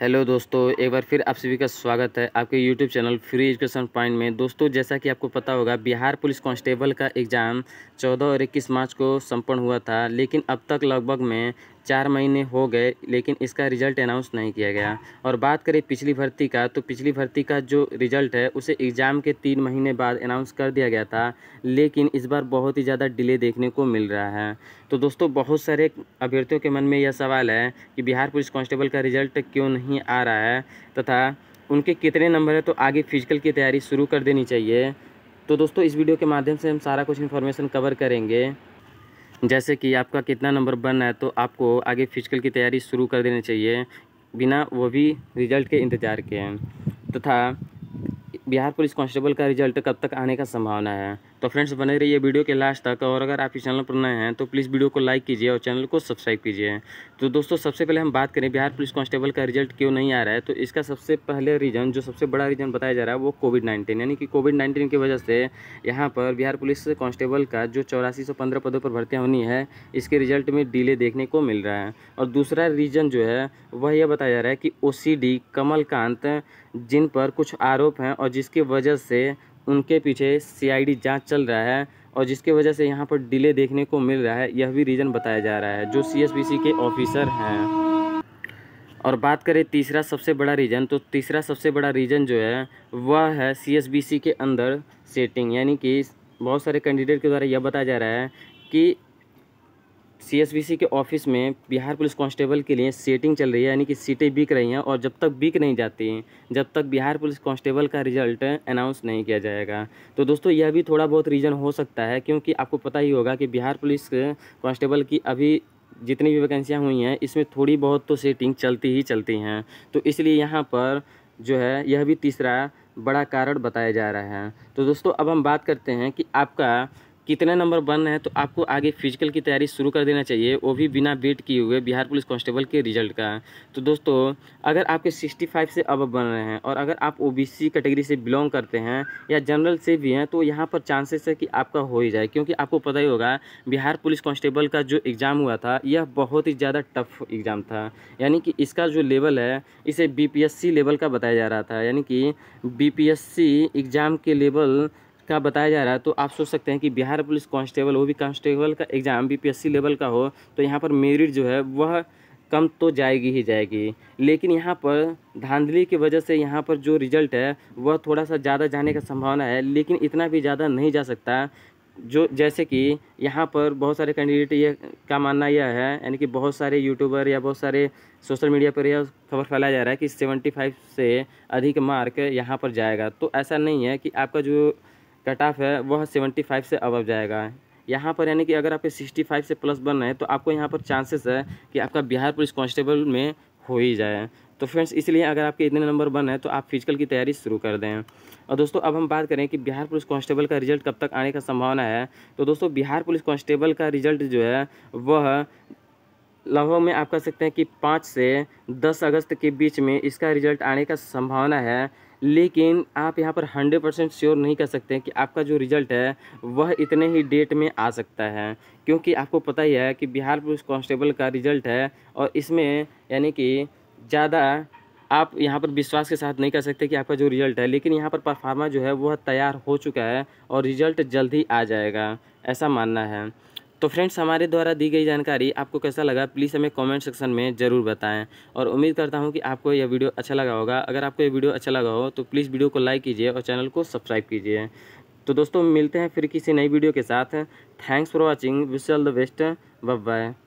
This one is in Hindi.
हेलो दोस्तों एक बार फिर आप सभी का स्वागत है आपके YouTube channel free education point में दोस्तों जैसा कि आपको पता होगा बिहार पुलिस कांस्टेबल का एग्ज़ाम 14 और 21 मार्च को संपन्न हुआ था लेकिन अब तक लगभग में चार महीने हो गए लेकिन इसका रिज़ल्ट अनाउंस नहीं किया गया और बात करें पिछली भर्ती का तो पिछली भर्ती का जो रिज़ल्ट है उसे एग्ज़ाम के तीन महीने बाद अनाउंस कर दिया गया था लेकिन इस बार बहुत ही ज़्यादा डिले देखने को मिल रहा है तो दोस्तों बहुत सारे अभ्यर्थियों के मन में यह सवाल है कि बिहार पुलिस कॉन्स्टेबल का रिज़ल्ट क्यों नहीं आ रहा है तथा उनके कितने नंबर है तो आगे फिजिकल की तैयारी शुरू कर देनी चाहिए तो दोस्तों इस वीडियो के माध्यम से हम सारा कुछ इन्फॉर्मेशन कवर करेंगे जैसे कि आपका कितना नंबर बन है तो आपको आगे फिजिकल की तैयारी शुरू कर देनी चाहिए बिना वो भी रिजल्ट के इंतज़ार के तथा बिहार पुलिस कांस्टेबल का रिजल्ट कब तक आने का संभावना है तो फ्रेंड्स बने रहिए वीडियो के लास्ट तक और अगर आप इस चैनल पर नए हैं तो प्लीज़ वीडियो को लाइक कीजिए और चैनल को सब्सक्राइब कीजिए तो दोस्तों सबसे पहले हम बात करें बिहार पुलिस कांस्टेबल का रिजल्ट क्यों नहीं आ रहा है तो इसका सबसे पहले रीज़न जो सबसे बड़ा रीज़न बताया जा रहा है वो कोविड नाइन्टीन यानी कि कोविड नाइन्टीन की वजह से यहाँ पर बिहार पुलिस कांस्टेबल का जो चौरासी पदों पर भर्ती होनी है इसके रिजल्ट में डिले देखने को मिल रहा है और दूसरा रीज़न जो है वह यह बताया जा रहा है कि ओ कमलकांत जिन पर कुछ आरोप हैं और जिसकी वजह से उनके पीछे सीआईडी जांच चल रहा है और जिसके वजह से यहाँ पर डिले देखने को मिल रहा है यह भी रीज़न बताया जा रहा है जो सीएसबीसी के ऑफिसर हैं और बात करें तीसरा सबसे बड़ा रीज़न तो तीसरा सबसे बड़ा रीज़न जो है वह है सीएसबीसी के अंदर सेटिंग यानी कि बहुत सारे कैंडिडेट के द्वारा यह बताया जा रहा है कि सीएसबीसी के ऑफिस में बिहार पुलिस कांस्टेबल के लिए सेटिंग चल रही है यानी कि सीटें बिक रही हैं और जब तक बिक नहीं जाती हैं जब तक बिहार पुलिस कांस्टेबल का रिजल्ट अनाउंस नहीं किया जाएगा तो दोस्तों यह भी थोड़ा बहुत रीज़न हो सकता है क्योंकि आपको पता ही होगा कि बिहार पुलिस कांस्टेबल की अभी जितनी भी वैकेंसियाँ हुई हैं इसमें थोड़ी बहुत तो सेटिंग चलती ही चलती हैं तो इसलिए यहाँ पर जो है यह भी तीसरा बड़ा कारण बताया जा रहा है तो दोस्तों अब हम बात करते हैं कि आपका कितने नंबर बन रहे हैं तो आपको आगे फिजिकल की तैयारी शुरू कर देना चाहिए वो भी बिना वेट किए हुए बिहार पुलिस कांस्टेबल के रिजल्ट का तो दोस्तों अगर आपके 65 से अब बन रहे हैं और अगर आप ओबीसी कैटेगरी से बिलोंग करते हैं या जनरल से भी हैं तो यहाँ पर चांसेस है कि आपका हो ही जाए क्योंकि आपको पता ही होगा बिहार पुलिस कांस्टेबल का जो एग्ज़ाम हुआ था यह बहुत ही ज़्यादा टफ एग्ज़ाम था यानी कि इसका जो लेवल है इसे बी लेवल का बताया जा रहा था यानी कि बी एग्ज़ाम के लेवल का बताया जा रहा है तो आप सोच सकते हैं कि बिहार पुलिस कांस्टेबल वो भी कांस्टेबल का एग्ज़ाम बीपीएससी लेवल का हो तो यहाँ पर मेरिट जो है वह कम तो जाएगी ही जाएगी लेकिन यहाँ पर धांधली की वजह से यहाँ पर जो रिजल्ट है वह थोड़ा सा ज़्यादा जाने का संभावना है लेकिन इतना भी ज़्यादा नहीं जा सकता जो जैसे कि यहाँ पर बहुत सारे कैंडिडेट ये का मानना यह है यानी कि बहुत सारे यूट्यूबर या बहुत सारे सोशल मीडिया पर यह खबर फैलाया जा रहा है कि सेवेंटी फाइव से अधिक मार्क यहाँ पर जाएगा तो ऐसा नहीं है कि आपका जो कट ऑफ है वह सेवेंटी फाइव से अबव जाएगा यहाँ पर यानी कि अगर आपके सिक्सटी फाइव से प्लस बन रहे हैं तो आपको यहाँ पर चांसेस है कि आपका बिहार पुलिस कांस्टेबल में हो ही जाए तो फ्रेंड्स इसलिए अगर आपके इतने नंबर बन है तो आप फिजिकल की तैयारी शुरू कर दें और दोस्तों अब हम बात करें कि बिहार पुलिस कांस्टेबल का रिजल्ट कब तक आने का संभावना है तो दोस्तों बिहार पुलिस कांस्टेबल का रिजल्ट जो है वह लगभग में आप कह सकते हैं कि पाँच से दस अगस्त के बीच में इसका रिजल्ट आने का संभावना है लेकिन आप यहाँ पर हंड्रेड परसेंट श्योर नहीं कर सकते कि आपका जो रिज़ल्ट है वह इतने ही डेट में आ सकता है क्योंकि आपको पता ही है कि बिहार पुलिस कांस्टेबल का रिज़ल्ट है और इसमें यानी कि ज़्यादा आप यहाँ पर विश्वास के साथ नहीं कर सकते कि आपका जो रिज़ल्ट है लेकिन यहाँ पर परफार्मा जो है वह तैयार हो चुका है और रिज़ल्ट जल्द ही आ जाएगा ऐसा मानना है तो फ्रेंड्स हमारे द्वारा दी गई जानकारी आपको कैसा लगा प्लीज़ हमें कमेंट सेक्शन में ज़रूर बताएं और उम्मीद करता हूं कि आपको यह वीडियो अच्छा लगा होगा अगर आपको यह वीडियो अच्छा लगा हो तो प्लीज़ वीडियो को लाइक कीजिए और चैनल को सब्सक्राइब कीजिए तो दोस्तों मिलते हैं फिर किसी नई वीडियो के साथ thanks for watching wish all the best bye